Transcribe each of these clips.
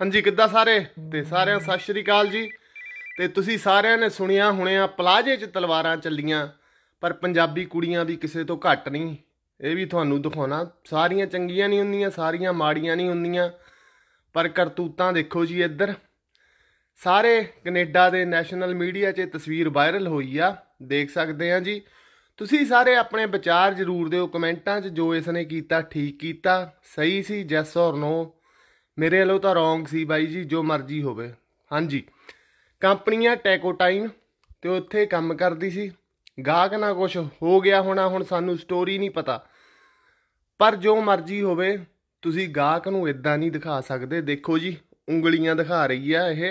ਹਾਂਜੀ ਕਿੱਦਾਂ ਸਾਰੇ ਤੇ ਸਾਰਿਆਂ ਸਤਿ ਸ਼੍ਰੀ ਅਕਾਲ ਜੀ ਤੇ ਤੁਸੀਂ ਸਾਰਿਆਂ ਨੇ ਸੁਣਿਆ ਹੁਣੇ ਆ ਪਲਾਜੇ 'ਚ ਤਲਵਾਰਾਂ ਚੱਲੀਆਂ ਪਰ ਪੰਜਾਬੀ ਕੁੜੀਆਂ ਵੀ ਕਿਸੇ ਤੋਂ ਘੱਟ ਨਹੀਂ ਇਹ ਵੀ ਤੁਹਾਨੂੰ ਦਿਖਾਉਣਾ ਸਾਰੀਆਂ ਚੰਗੀਆਂ ਨਹੀਂ ਹੁੰਦੀਆਂ ਸਾਰੀਆਂ ਮਾੜੀਆਂ ਨਹੀਂ ਹੁੰਦੀਆਂ ਪਰ ਕਰਤੂਤਾਂ ਦੇਖੋ ਜੀ ਇੱਧਰ ਸਾਰੇ ਕੈਨੇਡਾ ਦੇ ਨੈਸ਼ਨਲ ਮੀਡੀਆ 'ਚ ਤਸਵੀਰ ਵਾਇਰਲ ਹੋਈ ਆ ਦੇਖ ਸਕਦੇ ਆ ਜੀ ਤੁਸੀਂ ਸਾਰੇ ਆਪਣੇ ਵਿਚਾਰ ਜ਼ਰੂਰ ਦਿਓ ਕਮੈਂਟਾਂ 'ਚ ਜੋ ਇਸ ਨੇ ਕੀਤਾ ਠੀਕ ਕੀਤਾ ਸਹੀ ਸੀ ਜੈਸ ਔਰ ਨੋ ਮੇਰੇ ਵੱਲੋਂ ਤਾਂ ਰੋਂਗ ਸੀ ਬਾਈ ਜੀ ਜੋ ਮਰਜ਼ੀ ਹੋਵੇ ਹਾਂਜੀ ਕੰਪਨੀਆਂ ਟੈਕੋਟਾਈਨ ਤੇ ਉੱਥੇ ਕੰਮ ਕਰਦੀ ਸੀ ਗਾਹਕ ਨਾ ਕੁਝ ਹੋ ਗਿਆ ਹੋਣਾ ਹੁਣ ਸਾਨੂੰ ਸਟੋਰੀ ਨਹੀਂ ਪਤਾ ਪਰ ਜੋ ਮਰਜ਼ੀ ਹੋਵੇ ਤੁਸੀਂ ਗਾਹਕ ਨੂੰ ਇਦਾਂ ਨਹੀਂ ਦਿਖਾ ਸਕਦੇ ਦੇਖੋ ਜੀ ਉਂਗਲੀਆਂ ਦਿਖਾ ਰਹੀ ਆ ਇਹ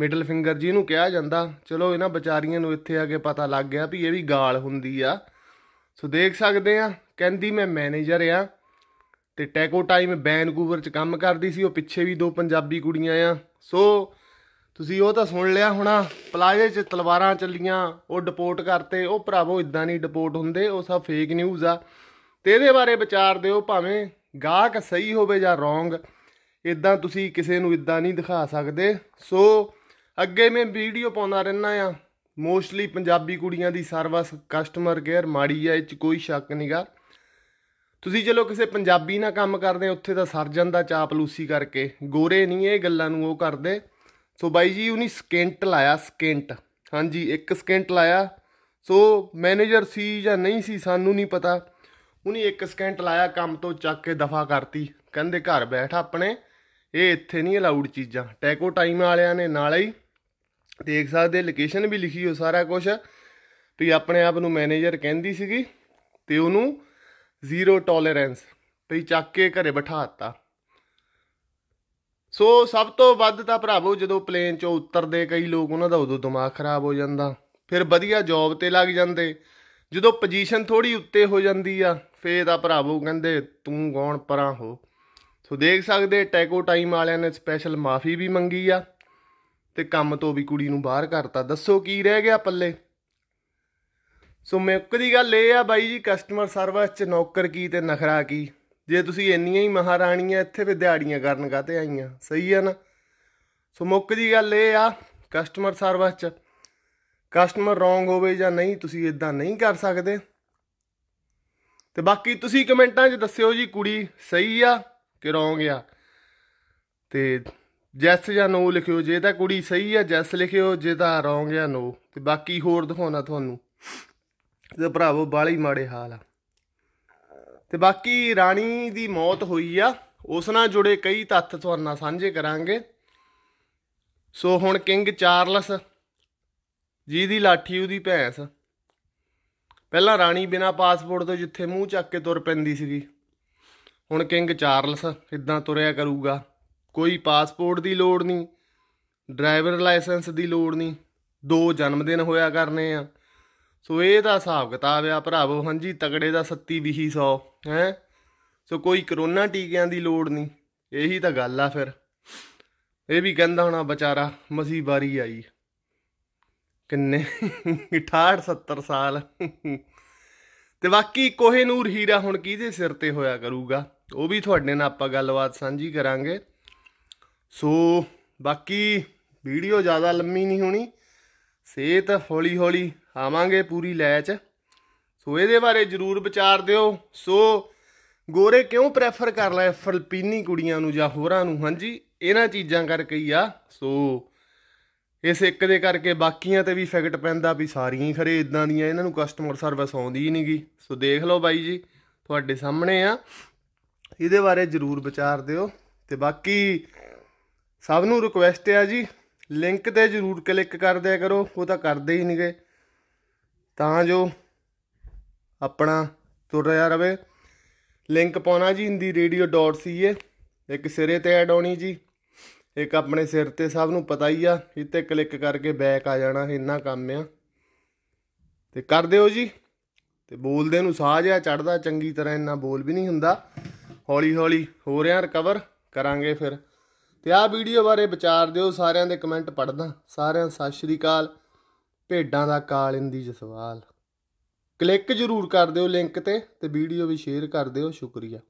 ਮਿਡਲ ਫਿੰਗਰ ਜੀ ਨੂੰ ਕਿਹਾ ਜਾਂਦਾ ਚਲੋ ਇਹਨਾਂ ਵਿਚਾਰੀਆਂ ਨੂੰ ਇੱਥੇ ਆ ਕੇ ਪਤਾ ਲੱਗ ਗਿਆ ਵੀ ਇਹ ਵੀ ਗਾਲ ਹੁੰਦੀ ਆ ਸੋ ਦੇਖ ਸਕਦੇ ਆ ਕਹਿੰਦੀ ਮੈਂ ਮੈਨੇਜਰ ਆ ਤੇ ਟੈਕੋ ਟਾਈਮ ਬੈਨਕੂਵਰ 'ਚ ਕੰਮ ਕਰਦੀ ਸੀ ਉਹ ਪਿੱਛੇ ਵੀ ਦੋ ਪੰਜਾਬੀ ਕੁੜੀਆਂ ਆ ਸੋ ਤੁਸੀਂ ਉਹ ਤਾਂ ਸੁਣ ਲਿਆ ਹੋਣਾ ਪਲਾਜ਼ੇ 'ਚ ਤਲਵਾਰਾਂ ਚੱਲੀਆਂ ਉਹ ਡਿਪੋਰਟ ਕਰਤੇ ਉਹ ਭਰਾਵੋ ਇਦਾਂ ਨਹੀਂ ਡਿਪੋਰਟ ਹੁੰਦੇ ਉਹ ਸਭ ਫੇਕ ਨਿਊਜ਼ ਆ ਤੇ ਇਹਦੇ ਬਾਰੇ ਵਿਚਾਰ ਦਿਓ ਭਾਵੇਂ ਗਾਹਕ ਸਹੀ ਹੋਵੇ ਜਾਂ ਰੋਂਗ ਇਦਾਂ ਤੁਸੀਂ ਕਿਸੇ ਨੂੰ ਇਦਾਂ ਨਹੀਂ ਦਿਖਾ ਸਕਦੇ ਸੋ ਅੱਗੇ ਮੈਂ ਵੀਡੀਓ ਪਾਉਂਦਾ ਰਹਿਣਾ ਆ ਮੋਸਟਲੀ ਪੰਜਾਬੀ ਕੁੜੀਆਂ ਦੀ ਸਰਵਿਸ ਕਸਟਮਰ ਕੇਅਰ ਮਾੜੀ ਆ ਇਹ 'ਚ ਕੋਈ ਸ਼ੱਕ ਨਹੀਂਗਾ ਤੁਸੀਂ ਚਲੋ ਕਿਸੇ ਪੰਜਾਬੀ ਨਾਲ ਕੰਮ ਕਰਦੇ ਉੱਥੇ ਤਾਂ ਸਰ ਜਾਂਦਾ ਚਾਪਲੂਸੀ ਕਰਕੇ ਗੋਰੇ ਨਹੀਂ ਇਹ ਗੱਲਾਂ ਨੂੰ ਉਹ ਕਰਦੇ ਸੋ ਬਾਈ ਜੀ ਉਹਨੇ ਸਕਿੰਟ ਲਾਇਆ ਸਕਿੰਟ ਹਾਂਜੀ ਇੱਕ ਸਕਿੰਟ ਲਾਇਆ ਸੋ ਮੈਨੇਜਰ ਸੀ ਜਾਂ ਨਹੀਂ ਸੀ ਸਾਨੂੰ ਨਹੀਂ ਪਤਾ ਉਹਨੇ ਇੱਕ ਸਕਿੰਟ ਲਾਇਆ ਕੰਮ ਤੋਂ ਚੱਕ ਕੇ ਦਫਾ ਕਰਤੀ ਕਹਿੰਦੇ ਘਰ ਬੈਠ ਆਪਣੇ ਇਹ ਇੱਥੇ ਨਹੀਂ ਅਲਾਉਡ ਚੀਜ਼ਾਂ ਟੈਕੋ ਟਾਈਮ ਵਾਲਿਆਂ ਨੇ ਨਾਲ ਹੀ ਦੇਖ ਸਕਦੇ ਲੋਕੇਸ਼ਨ ਵੀ ਲਿਖੀ ਹੋ ਸਾਰਾ ਕੁਝ ਵੀ ਆਪਣੇ ਆਪ ਨੂੰ ਮੈਨੇਜਰ ਕਹਿੰਦੀ ਸੀਗੀ ਤੇ ਉਹਨੂੰ ਜ਼ੀਰੋ ਟੋਲਰੈਂਸ ਭਈ ਚੱਕ ਕੇ ਘਰੇ ਬਿਠਾ ਦਿੱਤਾ ਸੋ ਸਭ ਤੋਂ ਵੱਧ ਤਾਂ ਭਰਾਵੋ ਜਦੋਂ ਪਲੇਨ ਚੋਂ ਉਤਰਦੇ ਕਈ ਲੋਕ ਉਹਨਾਂ ਦਾ ਉਦੋਂ ਦਿਮਾਗ ਖਰਾਬ ਹੋ ਜਾਂਦਾ ਫਿਰ ਵਧੀਆ ਜੌਬ ਤੇ ਲੱਗ ਜਾਂਦੇ ਜਦੋਂ ਪੋਜੀਸ਼ਨ ਥੋੜੀ ਉੱਤੇ ਹੋ ਜਾਂਦੀ ਆ ਫੇਰ ਤਾਂ ਭਰਾਵੋ ਕਹਿੰਦੇ ਤੂੰ ਗੌਣ ਪਰਾਂ ਹੋ ਸੋ ਦੇਖ ਸਕਦੇ ਟੈਕੋ ਟਾਈਮ ਵਾਲਿਆਂ ਨੇ ਸਪੈਸ਼ਲ ਮਾਫੀ ਵੀ ਮੰਗੀ ਆ ਤੇ ਕੰਮ ਤੋਂ ਵੀ ਕੁੜੀ ਨੂੰ ਬਾਹਰ ਕਰਤਾ ਦੱਸੋ ਕੀ ਰਹਿ ਗਿਆ ਪੱਲੇ ਸੋ ਦੀ ਗੱਲ ਇਹ ਆ ਬਾਈ ਜੀ ਕਸਟਮਰ ਸਰਵਿਸ 'ਚ ਨੌਕਰ ਕੀ ਤੇ ਨਖਰਾ ਕੀ ਜੇ ਤੁਸੀਂ ਇੰਨੀਆਂ ਹੀ ਮਹਾਰਾਣੀਆਂ ਇੱਥੇ ਵੀ ਦਿਹਾੜੀਆਂ ਕਰਨ ਕਾਤੇ ਆਈਆਂ ਸਹੀ ਆ ਨਾ ਸੋ ਮੁੱਕ ਦੀ ਗੱਲ ਇਹ ਆ ਕਸਟਮਰ ਸਰਵਿਸ 'ਚ ਕਸਟਮਰ ਰੋਂਗ ਹੋਵੇ ਜਾਂ ਨਹੀਂ ਤੁਸੀਂ ਇਦਾਂ ਨਹੀਂ ਕਰ ਸਕਦੇ ਤੇ ਬਾਕੀ ਤੁਸੀਂ ਕਮੈਂਟਾਂ 'ਚ ਦੱਸਿਓ ਜੀ ਕੁੜੀ ਸਹੀ ਆ ਕਿ ਰੋਂਗ ਆ ਤੇ ਜੈਸ ਜਾਂ ਨੋ ਲਿਖਿਓ ਜੇ ਤਾਂ ਕੁੜੀ ਸਹੀ ਆ ਜੈਸ ਲਿਖਿਓ ਜੇ ਤਾਂ ਰੋਂਗ ਆ ਨੋ ਤੇ ਬਾਕੀ ਹੋਰ ਦਿਖਾਉਣਾ ਤੁਹਾਨੂੰ ਤੇ ਭਰਾਵੋ ਬਾਲੀ ਮਾੜੇ ਹਾਲ ਆ ਤੇ ਬਾਕੀ ਰਾਣੀ ਦੀ ਮੌਤ ਹੋਈ ਆ ਉਸ ਨਾਲ ਜੁੜੇ ਕਈ ਤੱਥ ਤੁਹਾਨੂੰ ਨਾਲ ਸਾਂਝੇ ਕਰਾਂਗੇ ਸੋ ਹੁਣ ਕਿੰਗ ਚਾਰਲਸ ਜੀ ਦੀ ਲਾਠੀ ਉਹਦੀ ਭੈਂਸ ਪਹਿਲਾਂ ਰਾਣੀ ਬਿਨਾ ਪਾਸਪੋਰਟ ਤੋਂ ਜਿੱਥੇ ਮੂੰਹ ਚੱਕ ਕੇ ਤੁਰ ਪੈਂਦੀ ਸੀਗੀ ਹੁਣ ਕਿੰਗ ਚਾਰਲਸ ਇਦਾਂ ਤੁਰਿਆ ਕਰੂਗਾ ਕੋਈ ਪਾਸਪੋਰਟ ਦੀ ਲੋੜ ਨਹੀਂ ਡਰਾਈਵਰ ਲਾਇਸੈਂਸ ਦੀ ਲੋੜ ਨਹੀਂ ਦੋ ਜਨਮ ਦਿਨ ਹੋਇਆ ਕਰਨੇ ਆ ਸੋ ਇਹ ਦਾ ਹਿਸਾਬ ਕਿਤਾਬ ਆ ਭਰਾਵੋ ਹਾਂਜੀ ਤਗੜੇ ਦਾ 70 20 100 ਹੈ ਸੋ ਕੋਈ ਕਰੋਨਾ ਟੀਕਿਆਂ ਦੀ ਲੋੜ ਨਹੀਂ ਇਹੀ ਤਾਂ ਗੱਲ ਆ ਫਿਰ ਇਹ ਵੀ ਕਹਿੰਦਾ ਹੋਣਾ ਵਿਚਾਰਾ ਮਸੀ ਬਾਰੀ ਆਈ ਕਿੰਨੇ 68 70 ਸਾਲ ਤੇ ਬਾਕੀ ਕੋਹੇ ਨੂਰ ਹੀਰਾ ਹੁਣ ਕਿਹਦੇ ਸਿਰ ਤੇ ਹੋਇਆ ਕਰੂਗਾ ਉਹ ਵੀ ਤੁਹਾਡੇ ਨਾਲ ਆਪਾਂ ਗੱਲਬਾਤ ਸਾਂਝੀ ਕਰਾਂਗੇ ਸੋ ਬਾਕੀ ਵੀਡੀਓ ਜ਼ਿਆਦਾ ਲੰਮੀ ਨਹੀਂ ਹੋਣੀ ਸਿਹਤ ਹੌਲੀ ਹੌਲੀ ਆਵਾਂਗੇ ਪੂਰੀ ਲੈਚ ਸੋ ਇਹਦੇ ਬਾਰੇ ਜਰੂਰ ਵਿਚਾਰ ਦਿਓ ਸੋ ਗੋਰੇ ਕਿਉਂ ਪ੍ਰੈਫਰ ਕਰ ਲੈ ਫਿਲਪੀਨੀ ਕੁੜੀਆਂ ਨੂੰ ਜਾਂ ਹੋਰਾਂ ਨੂੰ ਹਾਂਜੀ ਇਹਨਾਂ ਚੀਜ਼ਾਂ ਕਰਕੇ ਹੀ ਆ ਸੋ ਇਸ ਇੱਕ ਦੇ ਕਰਕੇ ਬਾਕੀਆਂ ਤੇ ਵੀ ਫੈਕਟ ਪੈਂਦਾ ਵੀ ਸਾਰੀਆਂ ਹੀ ਖਰੇ ਇਦਾਂ ਦੀਆਂ ਇਹਨਾਂ ਨੂੰ ਕਸਟਮਰ ਸਰਵਿਸ ਆਉਂਦੀ ਹੀ ਨਹੀਂਗੀ ਸੋ ਦੇਖ ਲਓ ਬਾਈ ਜੀ ਤੁਹਾਡੇ ਸਾਹਮਣੇ ਆ ਇਹਦੇ ਬਾਰੇ ਜਰੂਰ ਵਿਚਾਰ ਦਿਓ ਤੇ ਬਾਕੀ ਸਭ ਨੂੰ ਰਿਕੁਐਸਟ ਹੈ ਜੀ ਲਿੰਕ ਤੇ ਜਰੂਰ ਕਲਿੱਕ ਕਰ ਦਿਆ ਕਰੋ ਉਹ ਤਾਂ ਕਰਦੇ ਹੀ ਨਹੀਂਗੇ ਤਾਂ ਜੋ ਆਪਣਾ ਤੁਰਿਆ ਰਵੇ ਲਿੰਕ ਪਾਉਣਾ ਜੀ ਹਿੰਦੀ radio.ca ਇੱਕ ਸਿਰੇ ਤੇ ਐਡ ਆਉਣੀ ਜੀ ਇੱਕ ਆਪਣੇ ਸਿਰ ਤੇ ਸਭ ਨੂੰ ਪਤਾ ਹੀ ਆ ਇੱਥੇ ਕਲਿੱਕ ਕਰਕੇ ਬੈਕ ਆ ਜਾਣਾ ਇੰਨਾ ਕੰਮ ਆ ਤੇ ਕਰ ਦਿਓ ਜੀ ਤੇ ਬੋਲਦੇ ਨੂੰ ਸਾਹ ਜਿਆ ਚੜਦਾ ਚੰਗੀ ਤਰ੍ਹਾਂ ਇੰਨਾ ਬੋਲ ਵੀ ਨਹੀਂ ਹੁੰਦਾ ਹੌਲੀ ਹੌਲੀ ਹੋ ਰਿਹਾ ਰਿਕਵਰ ਕਰਾਂਗੇ ਫਿਰ ਤੇ ਆਹ ਵੀਡੀਓ ਬਾਰੇ ਵਿਚਾਰ ਦਿਓ ਸਾਰਿਆਂ ਦੇ ਕਮੈਂਟ ਪੜਦਾ ਸਾਰਿਆਂ ਸਤਿ ਸ਼੍ਰੀ ਅਕਾਲ ਭੇਡਾਂ ਦਾ ਕਾਲਿੰਦੀ ਜਸਵਾਲ ਕਲਿੱਕ ਜ਼ਰੂਰ ਕਰ ਦਿਓ ਲਿੰਕ ਤੇ ਤੇ ਵੀਡੀਓ ਵੀ ਸ਼ੇਅਰ ਕਰ ਦਿਓ ਸ਼ੁਕਰੀਆ